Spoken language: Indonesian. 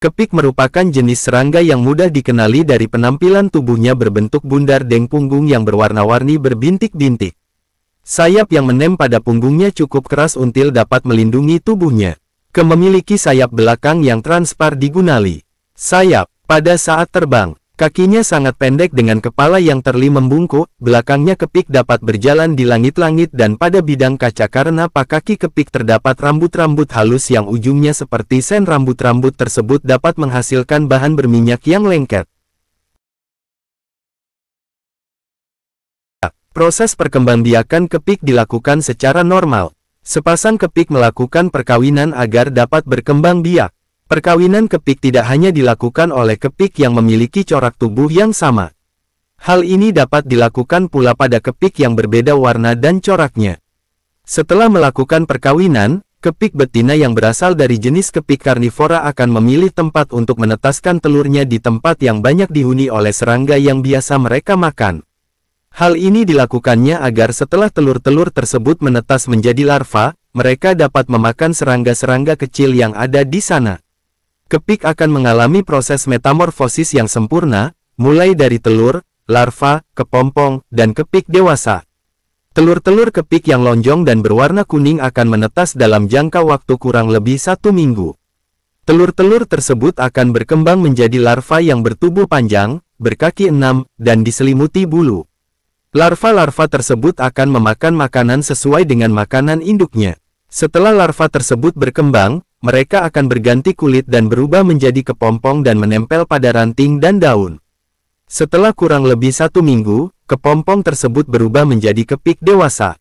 Kepik merupakan jenis serangga yang mudah dikenali dari penampilan tubuhnya berbentuk bundar deng punggung yang berwarna-warni berbintik-bintik. Sayap yang menem pada punggungnya cukup keras until dapat melindungi tubuhnya. Kememiliki sayap belakang yang transpar digunali. Sayap, pada saat terbang, Kakinya sangat pendek dengan kepala yang terli membungkuk, belakangnya kepik dapat berjalan di langit-langit dan pada bidang kaca karena pak kaki kepik terdapat rambut-rambut halus yang ujungnya seperti sen rambut-rambut tersebut dapat menghasilkan bahan berminyak yang lengket. Proses perkembangbiakan kepik dilakukan secara normal. Sepasang kepik melakukan perkawinan agar dapat berkembang biak. Perkawinan kepik tidak hanya dilakukan oleh kepik yang memiliki corak tubuh yang sama. Hal ini dapat dilakukan pula pada kepik yang berbeda warna dan coraknya. Setelah melakukan perkawinan, kepik betina yang berasal dari jenis kepik karnivora akan memilih tempat untuk menetaskan telurnya di tempat yang banyak dihuni oleh serangga yang biasa mereka makan. Hal ini dilakukannya agar setelah telur-telur tersebut menetas menjadi larva, mereka dapat memakan serangga-serangga kecil yang ada di sana. Kepik akan mengalami proses metamorfosis yang sempurna, mulai dari telur, larva, kepompong, dan kepik dewasa. Telur-telur kepik yang lonjong dan berwarna kuning akan menetas dalam jangka waktu kurang lebih satu minggu. Telur-telur tersebut akan berkembang menjadi larva yang bertubuh panjang, berkaki enam, dan diselimuti bulu. Larva-larva tersebut akan memakan makanan sesuai dengan makanan induknya. Setelah larva tersebut berkembang, mereka akan berganti kulit dan berubah menjadi kepompong dan menempel pada ranting dan daun. Setelah kurang lebih satu minggu, kepompong tersebut berubah menjadi kepik dewasa.